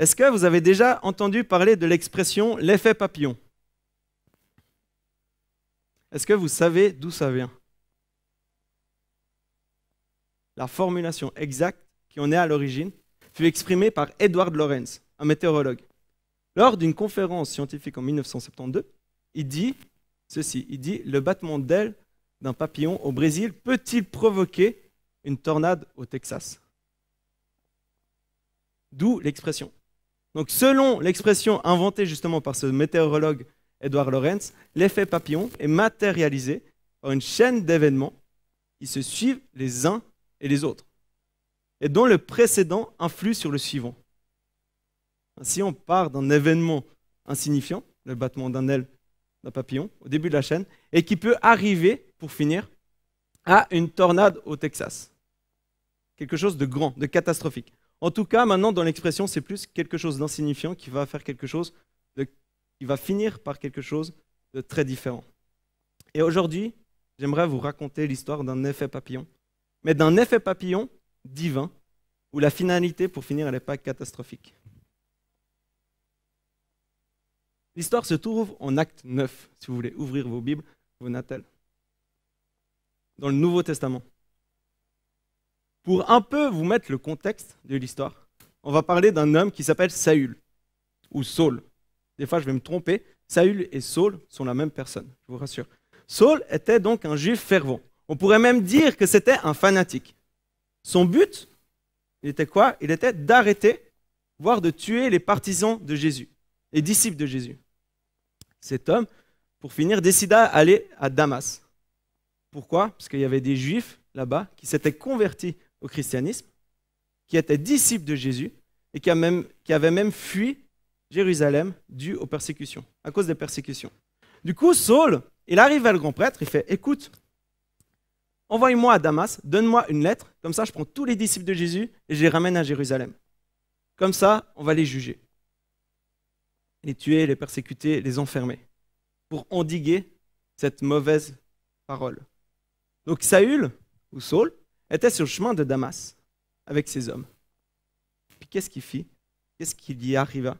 Est-ce que vous avez déjà entendu parler de l'expression l'effet papillon Est-ce que vous savez d'où ça vient La formulation exacte qui en est à l'origine fut exprimée par Edward Lorenz, un météorologue. Lors d'une conférence scientifique en 1972, il dit ceci, il dit le battement d'ailes d'un papillon au Brésil peut-il provoquer une tornade au Texas D'où l'expression. Donc selon l'expression inventée justement par ce météorologue Edward Lorenz, l'effet papillon est matérialisé par une chaîne d'événements qui se suivent les uns et les autres, et dont le précédent influe sur le suivant. Ainsi, on part d'un événement insignifiant, le battement d'un aile d'un papillon, au début de la chaîne, et qui peut arriver, pour finir, à une tornade au Texas. Quelque chose de grand, de catastrophique. En tout cas, maintenant, dans l'expression, c'est plus quelque chose d'insignifiant qui va faire quelque chose, qui va finir par quelque chose de très différent. Et aujourd'hui, j'aimerais vous raconter l'histoire d'un effet papillon, mais d'un effet papillon divin, où la finalité, pour finir, elle n'est pas catastrophique. L'histoire se trouve en acte 9, si vous voulez ouvrir vos Bibles, vos natales, dans le Nouveau Testament. Pour un peu vous mettre le contexte de l'histoire, on va parler d'un homme qui s'appelle Saül, ou Saul. Des fois, je vais me tromper. Saül et Saul sont la même personne, je vous rassure. Saul était donc un juif fervent. On pourrait même dire que c'était un fanatique. Son but, il était quoi Il était d'arrêter, voire de tuer les partisans de Jésus, les disciples de Jésus. Cet homme, pour finir, décida d'aller à Damas. Pourquoi Parce qu'il y avait des juifs là-bas qui s'étaient convertis au christianisme, qui était disciple de Jésus et qui, avait même fui Jérusalem dû aux persécutions, à cause des persécutions. Du coup, Saul, il arrive vers le grand prêtre, il fait Écoute, envoie-moi à Damas, donne-moi une lettre, comme ça je prends tous les disciples de Jésus et je les ramène à Jérusalem. Comme ça, on va les juger. Les tuer, les persécuter, les enfermer, pour endiguer cette mauvaise parole. Donc Saül, ou Saul, était sur le chemin de Damas avec ses hommes. Puis qu'est-ce qu'il fit Qu'est-ce qu'il y arriva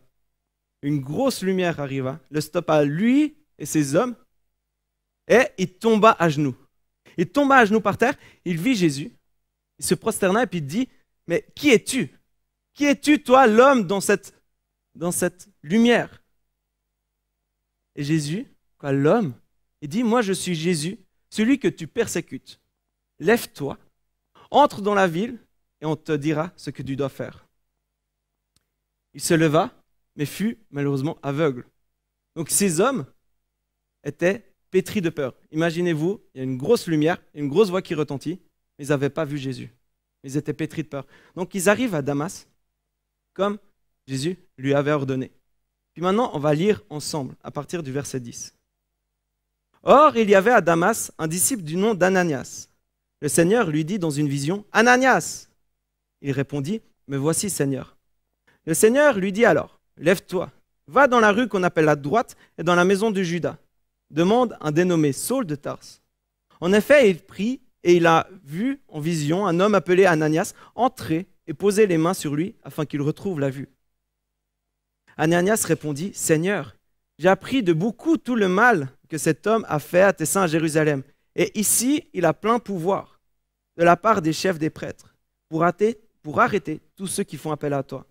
Une grosse lumière arriva, le stoppa lui et ses hommes, et il tomba à genoux. Il tomba à genoux par terre, il vit Jésus, il se prosterna et puis dit, mais qui es-tu Qui es-tu, toi, l'homme, dans cette, dans cette lumière Et Jésus, quoi, l'homme, il dit, moi je suis Jésus, celui que tu persécutes. Lève-toi entre dans la ville et on te dira ce que tu dois faire. Il se leva, mais fut malheureusement aveugle. Donc ces hommes étaient pétris de peur. Imaginez-vous, il y a une grosse lumière, une grosse voix qui retentit, mais ils n'avaient pas vu Jésus. Ils étaient pétris de peur. Donc ils arrivent à Damas comme Jésus lui avait ordonné. Puis maintenant, on va lire ensemble à partir du verset 10. Or, il y avait à Damas un disciple du nom d'Ananias. Le Seigneur lui dit dans une vision, Ananias. Il répondit, Me voici Seigneur. Le Seigneur lui dit alors, Lève-toi, va dans la rue qu'on appelle la droite et dans la maison de Judas. Demande un dénommé Saul de Tars. » En effet, il prit et il a vu en vision un homme appelé Ananias entrer et poser les mains sur lui afin qu'il retrouve la vue. Ananias répondit, Seigneur, j'ai appris de beaucoup tout le mal que cet homme a fait à tes saints à Jérusalem, et ici il a plein pouvoir de la part des chefs des prêtres pour, pour arrêter tous ceux qui font appel à toi.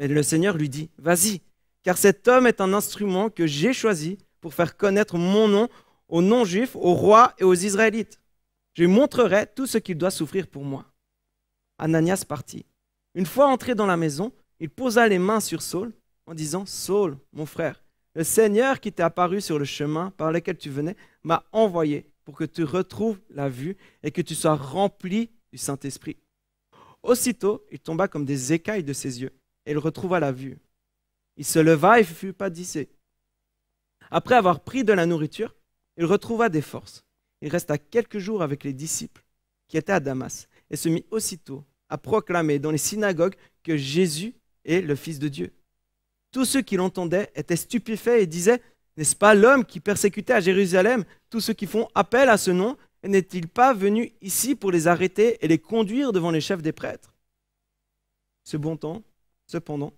Et le Seigneur lui dit, vas-y, car cet homme est un instrument que j'ai choisi pour faire connaître mon nom aux non-juifs, aux rois et aux Israélites. Je lui montrerai tout ce qu'il doit souffrir pour moi. Ananias partit. Une fois entré dans la maison, il posa les mains sur Saul en disant, Saul, mon frère, le Seigneur qui t'est apparu sur le chemin par lequel tu venais m'a envoyé pour que tu retrouves la vue et que tu sois rempli du Saint-Esprit. Aussitôt, il tomba comme des écailles de ses yeux, et il retrouva la vue. Il se leva et fut pâtissé. Après avoir pris de la nourriture, il retrouva des forces. Il resta quelques jours avec les disciples qui étaient à Damas, et se mit aussitôt à proclamer dans les synagogues que Jésus est le Fils de Dieu. Tous ceux qui l'entendaient étaient stupéfaits et disaient n'est-ce pas l'homme qui persécutait à Jérusalem tous ceux qui font appel à ce nom N'est-il pas venu ici pour les arrêter et les conduire devant les chefs des prêtres Ce bon temps, cependant,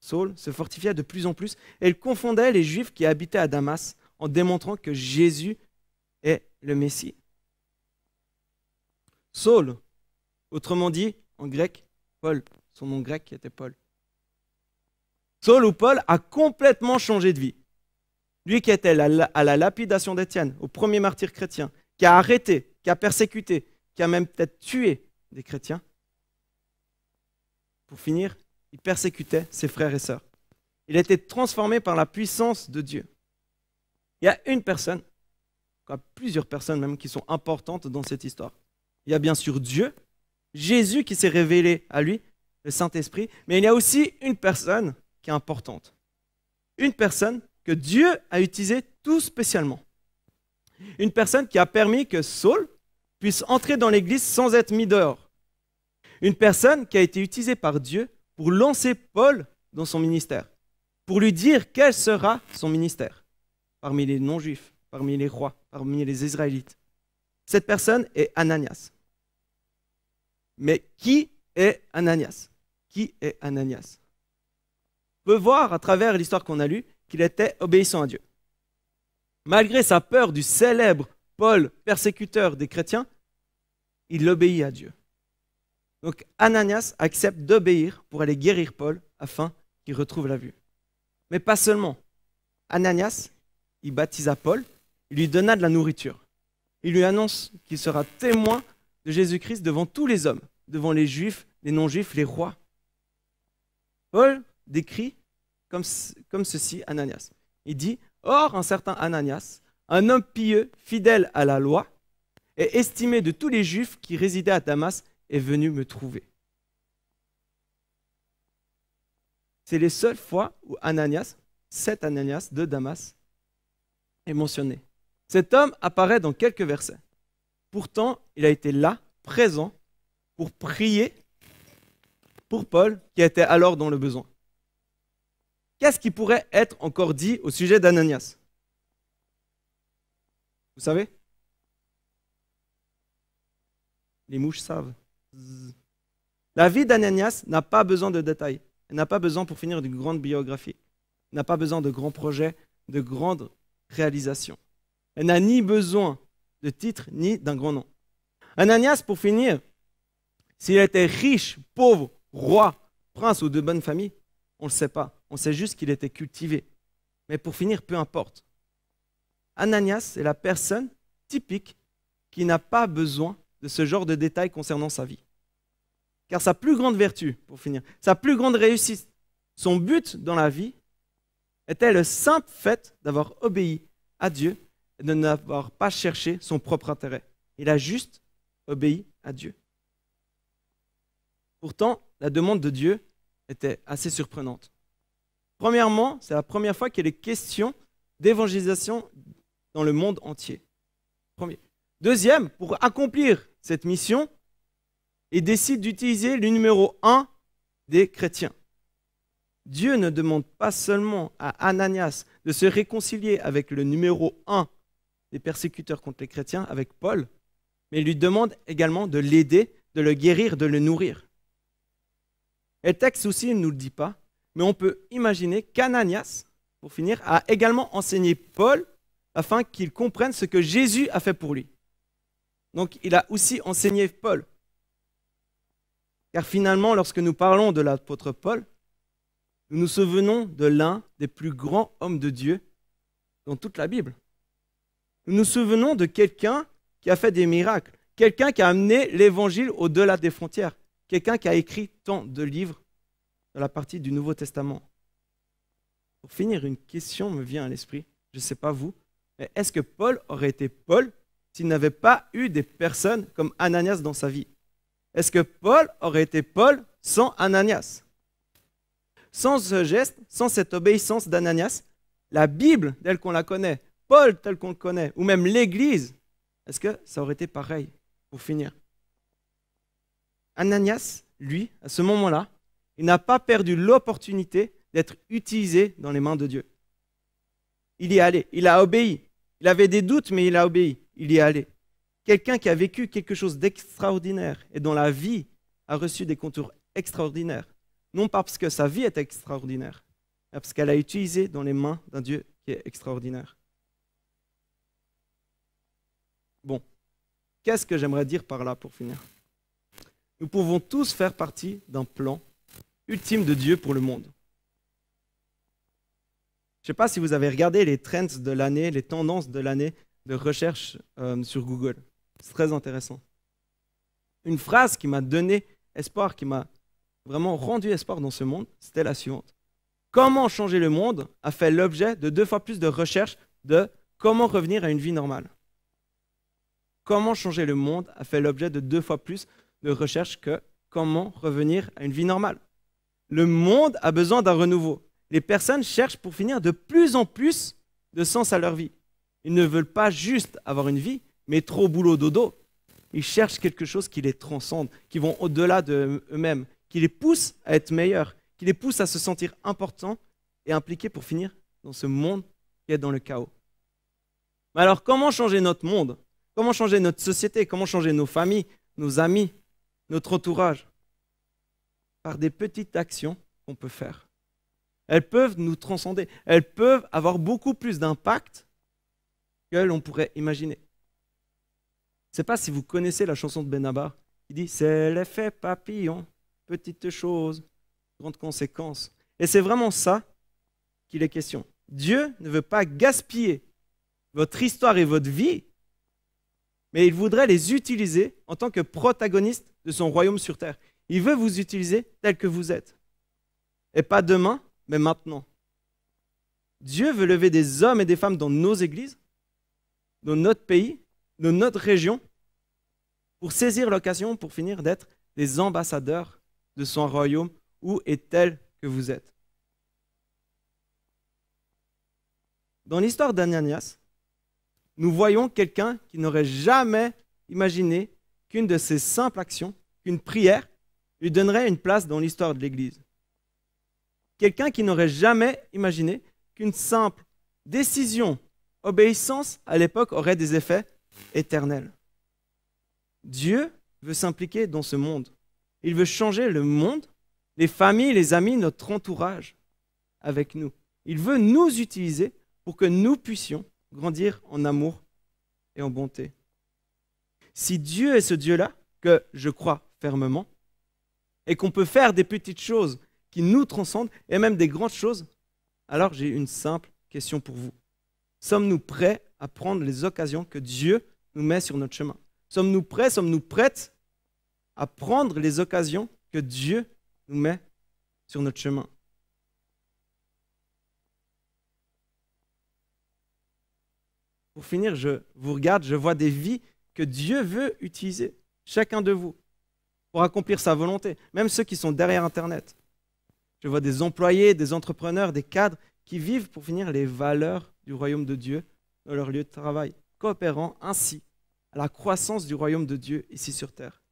Saul se fortifia de plus en plus et il confondait les Juifs qui habitaient à Damas en démontrant que Jésus est le Messie. Saul, autrement dit en grec, Paul, son nom grec était Paul. Saul ou Paul a complètement changé de vie. Lui qui était à la lapidation d'Étienne, au premier martyr chrétien, qui a arrêté, qui a persécuté, qui a même peut-être tué des chrétiens. Pour finir, il persécutait ses frères et sœurs. Il a été transformé par la puissance de Dieu. Il y a une personne, plusieurs personnes même, qui sont importantes dans cette histoire. Il y a bien sûr Dieu, Jésus qui s'est révélé à lui, le Saint-Esprit, mais il y a aussi une personne qui est importante. Une personne que Dieu a utilisé tout spécialement. Une personne qui a permis que Saul puisse entrer dans l'Église sans être mis dehors. Une personne qui a été utilisée par Dieu pour lancer Paul dans son ministère, pour lui dire quel sera son ministère parmi les non-juifs, parmi les rois, parmi les Israélites. Cette personne est Ananias. Mais qui est Ananias Qui est Ananias On peut voir à travers l'histoire qu'on a lue qu'il était obéissant à Dieu. Malgré sa peur du célèbre Paul, persécuteur des chrétiens, il obéit à Dieu. Donc Ananias accepte d'obéir pour aller guérir Paul afin qu'il retrouve la vue. Mais pas seulement. Ananias, il baptisa Paul, il lui donna de la nourriture. Il lui annonce qu'il sera témoin de Jésus-Christ devant tous les hommes, devant les juifs, les non-juifs, les rois. Paul décrit comme, ceci Ananias. Il dit Or, un certain Ananias, un homme pieux, fidèle à la loi, et estimé de tous les Juifs qui résidaient à Damas, est venu me trouver. C'est les seules fois où Ananias, cet Ananias de Damas, est mentionné. Cet homme apparaît dans quelques versets. Pourtant, il a été là, présent, pour prier pour Paul, qui était alors dans le besoin. Qu'est-ce qui pourrait être encore dit au sujet d'Ananias Vous savez Les mouches savent. La vie d'Ananias n'a pas besoin de détails. Elle n'a pas besoin, pour finir, d'une grande biographie. Elle n'a pas besoin de grands projets, de grandes réalisations. Elle n'a ni besoin de titre ni d'un grand nom. Ananias, pour finir, s'il était riche, pauvre, roi, prince ou de bonne famille, on ne le sait pas. On sait juste qu'il était cultivé. Mais pour finir, peu importe. Ananias est la personne typique qui n'a pas besoin de ce genre de détails concernant sa vie. Car sa plus grande vertu, pour finir, sa plus grande réussite, son but dans la vie était le simple fait d'avoir obéi à Dieu et de n'avoir pas cherché son propre intérêt. Il a juste obéi à Dieu. Pourtant, la demande de Dieu était assez surprenante. Premièrement, c'est la première fois qu'il est question d'évangélisation dans le monde entier. Deuxième, pour accomplir cette mission, il décide d'utiliser le numéro un des chrétiens. Dieu ne demande pas seulement à Ananias de se réconcilier avec le numéro 1 des persécuteurs contre les chrétiens, avec Paul, mais il lui demande également de l'aider, de le guérir, de le nourrir. Et le texte aussi ne nous le dit pas, mais on peut imaginer qu'Ananias, pour finir, a également enseigné Paul afin qu'il comprenne ce que Jésus a fait pour lui. Donc il a aussi enseigné Paul. Car finalement, lorsque nous parlons de l'apôtre Paul, nous nous souvenons de l'un des plus grands hommes de Dieu dans toute la Bible. Nous nous souvenons de quelqu'un qui a fait des miracles, quelqu'un qui a amené l'évangile au-delà des frontières, quelqu'un qui a écrit tant de livres dans la partie du Nouveau Testament. Pour finir, une question me vient à l'esprit. Je ne sais pas vous, mais est-ce que Paul aurait été Paul s'il n'avait pas eu des personnes comme Ananias dans sa vie Est-ce que Paul aurait été Paul sans Ananias Sans ce geste, sans cette obéissance d'Ananias, la Bible telle qu'on la connaît, Paul tel qu'on le connaît, ou même l'Église, est-ce que ça aurait été pareil pour finir Ananias, lui, à ce moment-là, il n'a pas perdu l'opportunité d'être utilisé dans les mains de Dieu. Il y est allé, il a obéi. Il avait des doutes, mais il a obéi, il y est allé. Quelqu'un qui a vécu quelque chose d'extraordinaire et dont la vie a reçu des contours extraordinaires. Non pas parce que sa vie est extraordinaire, mais parce qu'elle a utilisé dans les mains d'un Dieu qui est extraordinaire. Bon, qu'est-ce que j'aimerais dire par là pour finir Nous pouvons tous faire partie d'un plan ultime de Dieu pour le monde. Je ne sais pas si vous avez regardé les trends de l'année, les tendances de l'année de recherche euh, sur Google. C'est très intéressant. Une phrase qui m'a donné espoir, qui m'a vraiment rendu espoir dans ce monde, c'était la suivante. Comment changer le monde a fait l'objet de deux fois plus de recherches de comment revenir à une vie normale. Comment changer le monde a fait l'objet de deux fois plus de recherches que comment revenir à une vie normale le monde a besoin d'un renouveau. Les personnes cherchent pour finir de plus en plus de sens à leur vie. Ils ne veulent pas juste avoir une vie, mais trop boulot dodo. Ils cherchent quelque chose qui les transcende, qui vont au-delà deux mêmes qui les pousse à être meilleurs, qui les pousse à se sentir importants et impliqués pour finir dans ce monde qui est dans le chaos. Mais alors comment changer notre monde Comment changer notre société Comment changer nos familles, nos amis, notre entourage par des petites actions qu'on peut faire. Elles peuvent nous transcender, elles peuvent avoir beaucoup plus d'impact que l'on pourrait imaginer. Je ne sais pas si vous connaissez la chanson de Benabar qui dit C'est l'effet papillon, petite chose, grande conséquence. Et c'est vraiment ça qu'il est question. Dieu ne veut pas gaspiller votre histoire et votre vie, mais il voudrait les utiliser en tant que protagoniste de son royaume sur terre. Il veut vous utiliser tel que vous êtes. Et pas demain, mais maintenant. Dieu veut lever des hommes et des femmes dans nos églises, dans notre pays, dans notre région, pour saisir l'occasion, pour finir d'être des ambassadeurs de son royaume, où est tel que vous êtes. Dans l'histoire d'Ananias, nous voyons quelqu'un qui n'aurait jamais imaginé qu'une de ses simples actions, qu'une prière, lui donnerait une place dans l'histoire de l'Église. Quelqu'un qui n'aurait jamais imaginé qu'une simple décision, obéissance à l'époque aurait des effets éternels. Dieu veut s'impliquer dans ce monde. Il veut changer le monde, les familles, les amis, notre entourage avec nous. Il veut nous utiliser pour que nous puissions grandir en amour et en bonté. Si Dieu est ce Dieu-là, que je crois fermement, et qu'on peut faire des petites choses qui nous transcendent et même des grandes choses, alors j'ai une simple question pour vous. Sommes-nous prêts à prendre les occasions que Dieu nous met sur notre chemin Sommes-nous prêts, sommes-nous prêtes à prendre les occasions que Dieu nous met sur notre chemin Pour finir, je vous regarde, je vois des vies que Dieu veut utiliser, chacun de vous pour accomplir sa volonté, même ceux qui sont derrière Internet. Je vois des employés, des entrepreneurs, des cadres qui vivent pour finir les valeurs du royaume de Dieu dans leur lieu de travail, coopérant ainsi à la croissance du royaume de Dieu ici sur Terre.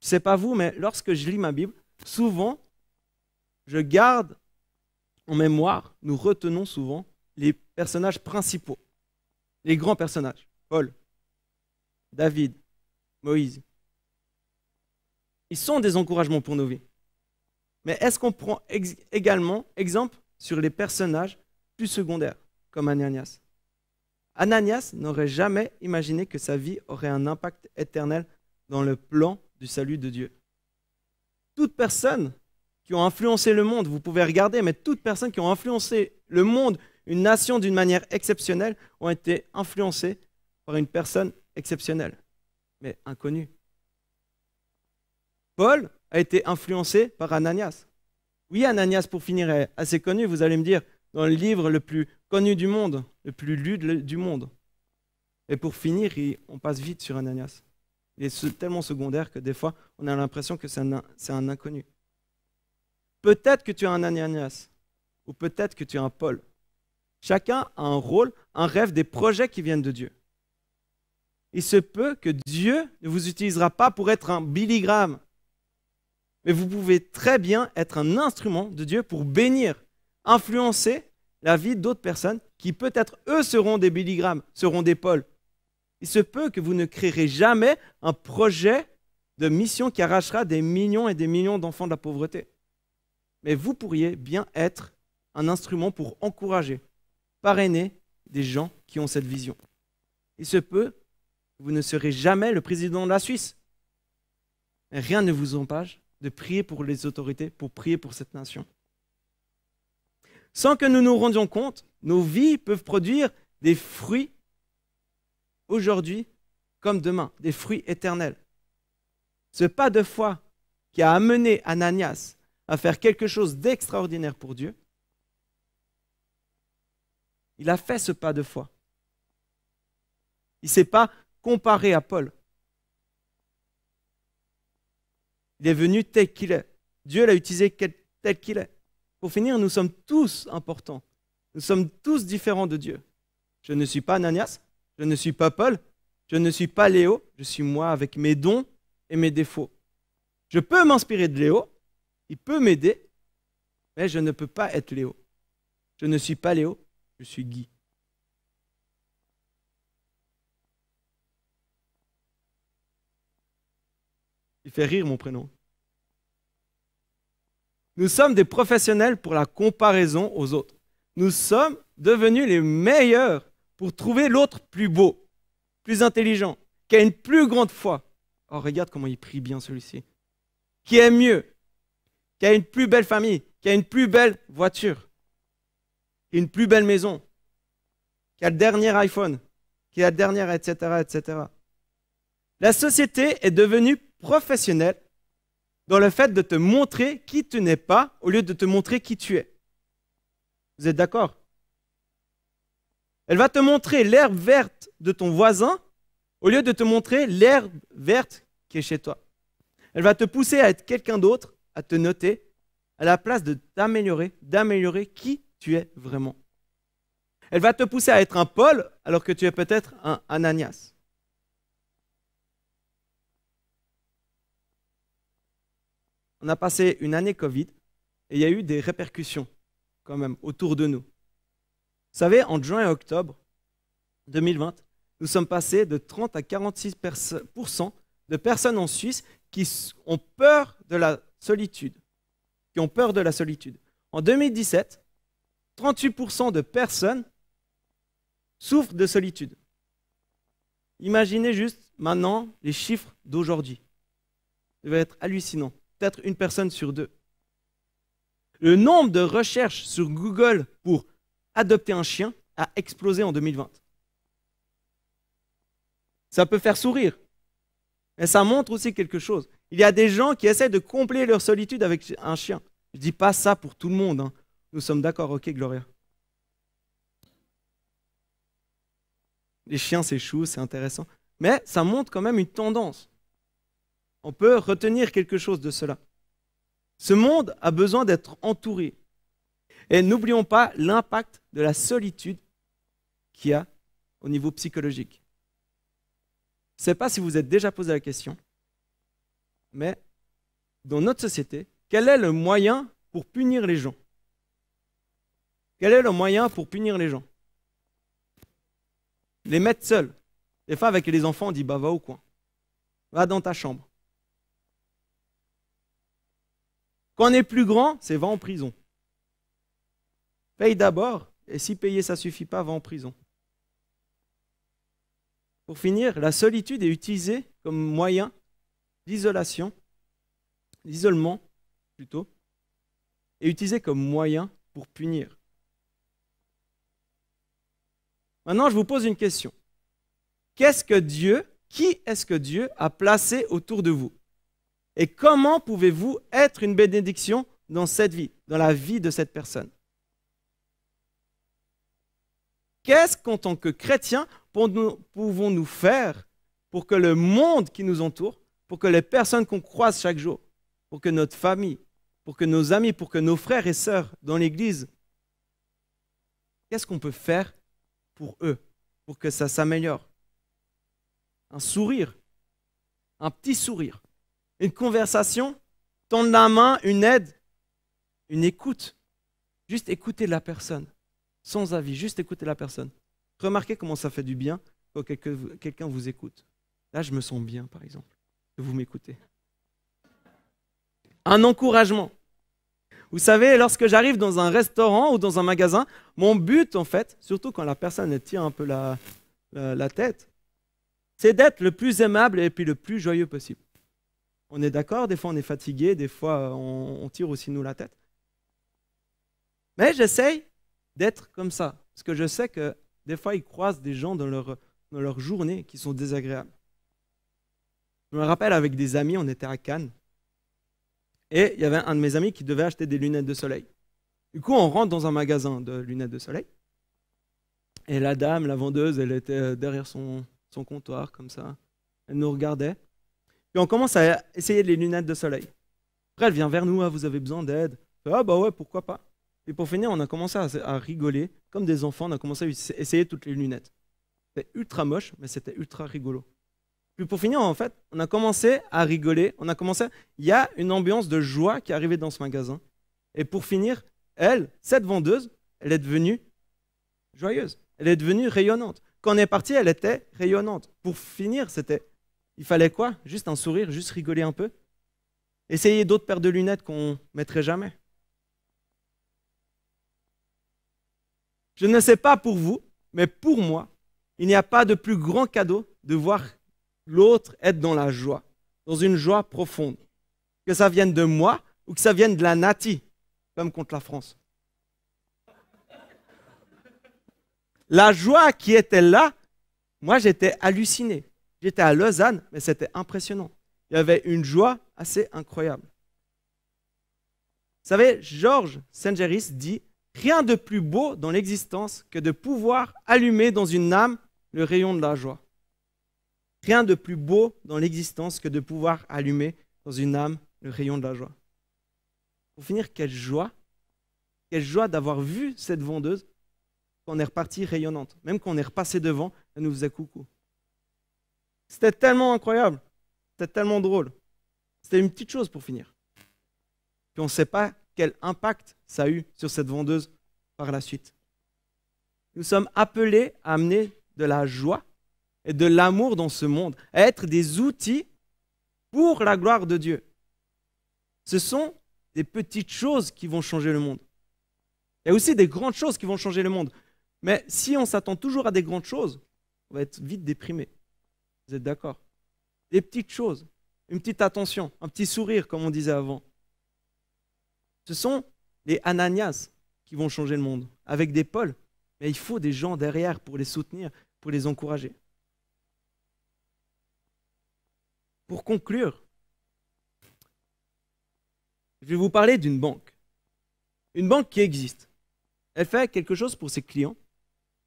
Je ne sais pas vous, mais lorsque je lis ma Bible, souvent, je garde en mémoire, nous retenons souvent les personnages principaux, les grands personnages, Paul, David, Moïse. Ils sont des encouragements pour nos vies. Mais est-ce qu'on prend également exemple sur les personnages plus secondaires, comme Ananias Ananias n'aurait jamais imaginé que sa vie aurait un impact éternel dans le plan du salut de Dieu. Toute personne qui ont influencé le monde, vous pouvez regarder, mais toutes personnes qui ont influencé le monde, une nation d'une manière exceptionnelle, ont été influencées par une personne exceptionnelle mais inconnu. Paul a été influencé par Ananias. Oui, Ananias, pour finir, est assez connu, vous allez me dire, dans le livre le plus connu du monde, le plus lu du monde. Et pour finir, on passe vite sur Ananias. Il est tellement secondaire que des fois, on a l'impression que c'est un, inconnu. Peut-être que tu as un Ananias, ou peut-être que tu as un Paul. Chacun a un rôle, un rêve, des projets qui viennent de Dieu il se peut que Dieu ne vous utilisera pas pour être un biligramme. Mais vous pouvez très bien être un instrument de Dieu pour bénir, influencer la vie d'autres personnes qui peut-être eux seront des biligrammes, seront des pôles. Il se peut que vous ne créerez jamais un projet de mission qui arrachera des millions et des millions d'enfants de la pauvreté. Mais vous pourriez bien être un instrument pour encourager, parrainer des gens qui ont cette vision. Il se peut vous ne serez jamais le président de la Suisse. Rien ne vous empêche de prier pour les autorités, pour prier pour cette nation. Sans que nous nous rendions compte, nos vies peuvent produire des fruits aujourd'hui comme demain, des fruits éternels. Ce pas de foi qui a amené Ananias à faire quelque chose d'extraordinaire pour Dieu, il a fait ce pas de foi. Il ne s'est pas comparé à Paul. Il est venu tel qu'il est. Dieu l'a utilisé tel qu'il est. Pour finir, nous sommes tous importants. Nous sommes tous différents de Dieu. Je ne suis pas Ananias, je ne suis pas Paul, je ne suis pas Léo, je suis moi avec mes dons et mes défauts. Je peux m'inspirer de Léo, il peut m'aider, mais je ne peux pas être Léo. Je ne suis pas Léo, je suis Guy. Il fait rire mon prénom. Nous sommes des professionnels pour la comparaison aux autres. Nous sommes devenus les meilleurs pour trouver l'autre plus beau, plus intelligent, qui a une plus grande foi. Oh, regarde comment il prie bien celui-ci. Qui est mieux, qui a une plus belle famille, qui a une plus belle voiture, une plus belle maison, qui a le dernier iPhone, qui a le dernière etc., etc. La société est devenue professionnel dans le fait de te montrer qui tu n'es pas au lieu de te montrer qui tu es. Vous êtes d'accord Elle va te montrer l'herbe verte de ton voisin au lieu de te montrer l'herbe verte qui est chez toi. Elle va te pousser à être quelqu'un d'autre, à te noter, à la place de t'améliorer, d'améliorer qui tu es vraiment. Elle va te pousser à être un Paul alors que tu es peut-être un Ananias. on a passé une année Covid et il y a eu des répercussions quand même autour de nous. Vous savez, en juin et octobre 2020, nous sommes passés de 30 à 46% de personnes en Suisse qui ont peur de la solitude. Qui ont peur de la solitude. En 2017, 38% de personnes souffrent de solitude. Imaginez juste maintenant les chiffres d'aujourd'hui. Ça va être hallucinant être une personne sur deux. Le nombre de recherches sur Google pour adopter un chien a explosé en 2020. Ça peut faire sourire, mais ça montre aussi quelque chose. Il y a des gens qui essaient de compléter leur solitude avec un chien. Je ne dis pas ça pour tout le monde. Hein. Nous sommes d'accord, ok Gloria Les chiens, c'est chou, c'est intéressant. Mais ça montre quand même une tendance on peut retenir quelque chose de cela. Ce monde a besoin d'être entouré. Et n'oublions pas l'impact de la solitude qu'il y a au niveau psychologique. Je ne sais pas si vous êtes déjà posé la question, mais dans notre société, quel est le moyen pour punir les gens Quel est le moyen pour punir les gens Les mettre seuls. Les fois, avec les enfants, on dit bah, va au coin, va dans ta chambre. Quand on est plus grand, c'est va en prison. Paye d'abord, et si payer ça suffit pas, va en prison. Pour finir, la solitude est utilisée comme moyen d'isolation, d'isolement plutôt, et utilisée comme moyen pour punir. Maintenant, je vous pose une question. Qu'est-ce que Dieu, qui est-ce que Dieu a placé autour de vous et comment pouvez-vous être une bénédiction dans cette vie, dans la vie de cette personne Qu'est-ce qu'en tant que chrétien, pouvons-nous faire pour que le monde qui nous entoure, pour que les personnes qu'on croise chaque jour, pour que notre famille, pour que nos amis, pour que nos frères et sœurs dans l'Église, qu'est-ce qu'on peut faire pour eux, pour que ça s'améliore Un sourire, un petit sourire, une conversation, tendre la main, une aide, une écoute. Juste écouter la personne, sans avis, juste écouter la personne. Remarquez comment ça fait du bien quand quelqu'un vous écoute. Là, je me sens bien, par exemple, que vous m'écoutez. Un encouragement. Vous savez, lorsque j'arrive dans un restaurant ou dans un magasin, mon but, en fait, surtout quand la personne tire un peu la, tête, c'est d'être le plus aimable et puis le plus joyeux possible on est d'accord, des fois on est fatigué, des fois on, tire aussi nous la tête. Mais j'essaye d'être comme ça, parce que je sais que des fois ils croisent des gens dans leur, dans leur journée qui sont désagréables. Je me rappelle avec des amis, on était à Cannes, et il y avait un de mes amis qui devait acheter des lunettes de soleil. Du coup, on rentre dans un magasin de lunettes de soleil. Et la dame, la vendeuse, elle était euh, derrière son, son comptoir, comme ça. Elle nous regardait. Puis on commence à essayer les lunettes de soleil. Après, elle vient vers nous, ah, vous avez besoin d'aide. Ah bah ouais, pourquoi pas. Et pour finir, on a commencé à, rigoler, comme des enfants, on a commencé à essayer toutes les lunettes. C'était ultra moche, mais c'était ultra rigolo. Puis pour finir, en fait, on a commencé à rigoler, on a commencé... Il y a une ambiance de joie qui est arrivée dans ce magasin. Et pour finir, elle, cette vendeuse, elle est devenue joyeuse. Elle est devenue rayonnante. Quand on est parti, elle était rayonnante. Pour finir, c'était il fallait quoi Juste un sourire, juste rigoler un peu Essayer d'autres paires de lunettes qu'on mettrait jamais. Je ne sais pas pour vous, mais pour moi, il n'y a pas de plus grand cadeau de voir l'autre être dans la joie, dans une joie profonde. Que ça vienne de moi ou que ça vienne de la Nati, comme contre la France. La joie qui était là, moi j'étais halluciné. J'étais à Lausanne, mais c'était impressionnant. Il y avait une joie assez incroyable. Vous savez, Georges Sangeris dit Rien de plus beau dans l'existence que de pouvoir allumer dans une âme le rayon de la joie. Rien de plus beau dans l'existence que de pouvoir allumer dans une âme le rayon de la joie. Pour finir, quelle joie Quelle joie d'avoir vu cette vendeuse quand on est reparti rayonnante. Même quand on est repassé devant, elle nous faisait coucou. C'était tellement incroyable. C'était tellement drôle. C'était une petite chose pour finir. Puis on ne sait pas quel impact ça a eu sur cette vendeuse par la suite. Nous sommes appelés à amener de la joie et de l'amour dans ce monde, à être des outils pour la gloire de Dieu. Ce sont des petites choses qui vont changer le monde. Il y a aussi des grandes choses qui vont changer le monde. Mais si on s'attend toujours à des grandes choses, on va être vite déprimé. Vous êtes d'accord Des petites choses, une petite attention, un petit sourire, comme on disait avant. Ce sont les Ananias qui vont changer le monde, avec des pôles. Mais il faut des gens derrière pour les soutenir, pour les encourager. Pour conclure, je vais vous parler d'une banque. Une banque qui existe. Elle fait quelque chose pour ses clients.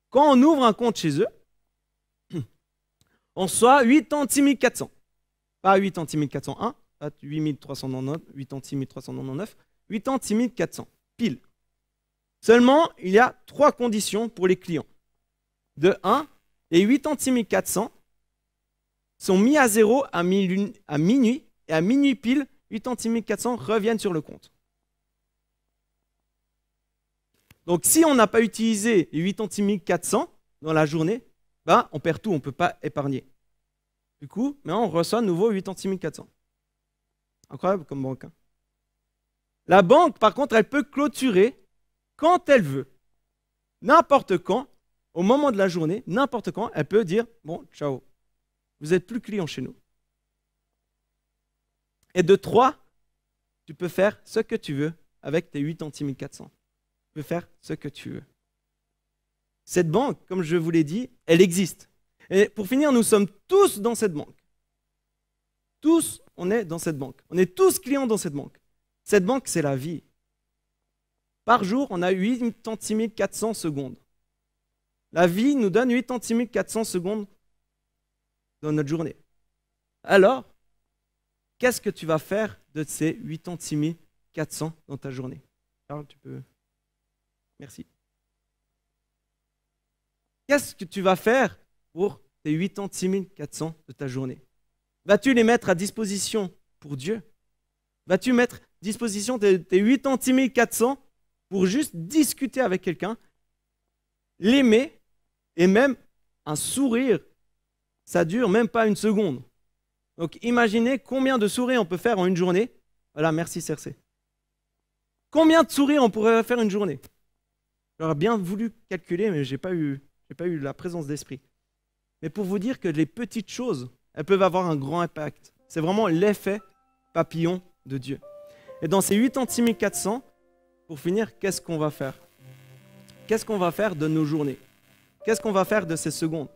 Quand on ouvre un compte chez eux, on soit 8 400. Pas 8 401, pas 8399, 8 399, 8 400, pile. Seulement, il y a trois conditions pour les clients. De 1, et 8 400 sont mis à zéro à, minuit et à minuit pile, 8 400 reviennent sur le compte. Donc si on n'a pas utilisé les 8 400 dans la journée, ben, on perd tout, on ne peut pas épargner. Du coup, maintenant, on reçoit de nouveau 86 400. Incroyable comme banque. Hein. La banque, par contre, elle peut clôturer quand elle veut, n'importe quand, au moment de la journée, n'importe quand, elle peut dire Bon, ciao, vous n'êtes plus client chez nous. Et de trois, tu peux faire ce que tu veux avec tes 86 400. Tu peux faire ce que tu veux. Cette banque, comme je vous l'ai dit, elle existe. Et pour finir, nous sommes tous dans cette banque. Tous, on est dans cette banque. On est tous clients dans cette banque. Cette banque, c'est la vie. Par jour, on a 8 400 secondes. La vie nous donne 8 400 secondes dans notre journée. Alors, qu'est-ce que tu vas faire de ces 8 400 dans ta journée Alors, tu peux. Merci. Qu'est-ce que tu vas faire pour tes 86 400 de ta journée Vas-tu les mettre à disposition pour Dieu Vas-tu mettre à disposition tes, 86 400 pour juste discuter avec quelqu'un, l'aimer et même un sourire, ça dure même pas une seconde. Donc imaginez combien de sourires on peut faire en une journée. Voilà, merci Cersei. Combien de sourires on pourrait faire une journée J'aurais bien voulu calculer, mais je n'ai pas eu j'ai pas eu la présence d'esprit. Mais pour vous dire que les petites choses, elles peuvent avoir un grand impact. C'est vraiment l'effet papillon de Dieu. Et dans ces 8 400, pour finir, qu'est-ce qu'on va faire Qu'est-ce qu'on va faire de nos journées Qu'est-ce qu'on va faire de ces secondes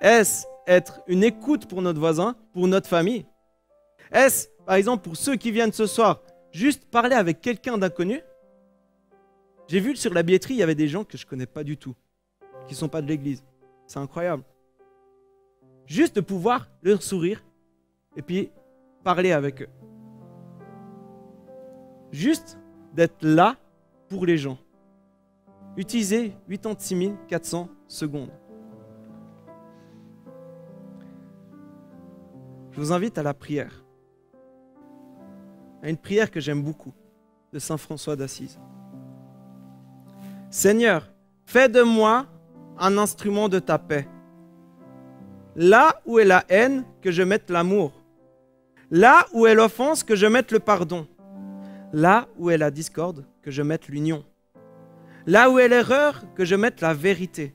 Est-ce être une écoute pour notre voisin, pour notre famille Est-ce, par exemple, pour ceux qui viennent ce soir, juste parler avec quelqu'un d'inconnu J'ai vu sur la billetterie, il y avait des gens que je ne connais pas du tout qui ne sont pas de l'église. C'est incroyable. Juste de pouvoir leur sourire et puis parler avec eux. Juste d'être là pour les gens. Utilisez 86 400 secondes. Je vous invite à la prière. À une prière que j'aime beaucoup, de Saint François d'Assise. Seigneur, fais de moi un instrument de ta paix. Là où est la haine, que je mette l'amour. Là où est l'offense, que je mette le pardon. Là où est la discorde, que je mette l'union. Là où est l'erreur, que je mette la vérité.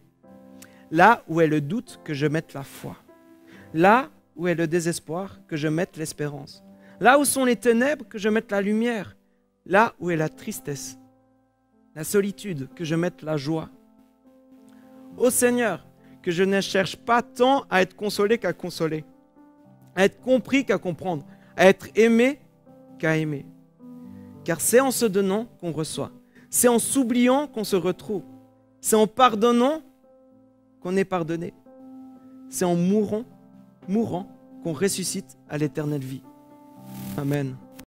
Là où est le doute, que je mette la foi. Là où est le désespoir, que je mette l'espérance. Là où sont les ténèbres, que je mette la lumière. Là où est la tristesse, la solitude, que je mette la joie ô Seigneur, que je ne cherche pas tant à être consolé qu'à consoler, à être compris qu'à comprendre, à être aimé qu'à aimer. Car c'est en se donnant qu'on reçoit, c'est en s'oubliant qu'on se retrouve, c'est en pardonnant qu'on est pardonné, c'est en mourant, mourant qu'on ressuscite à l'éternelle vie. Amen.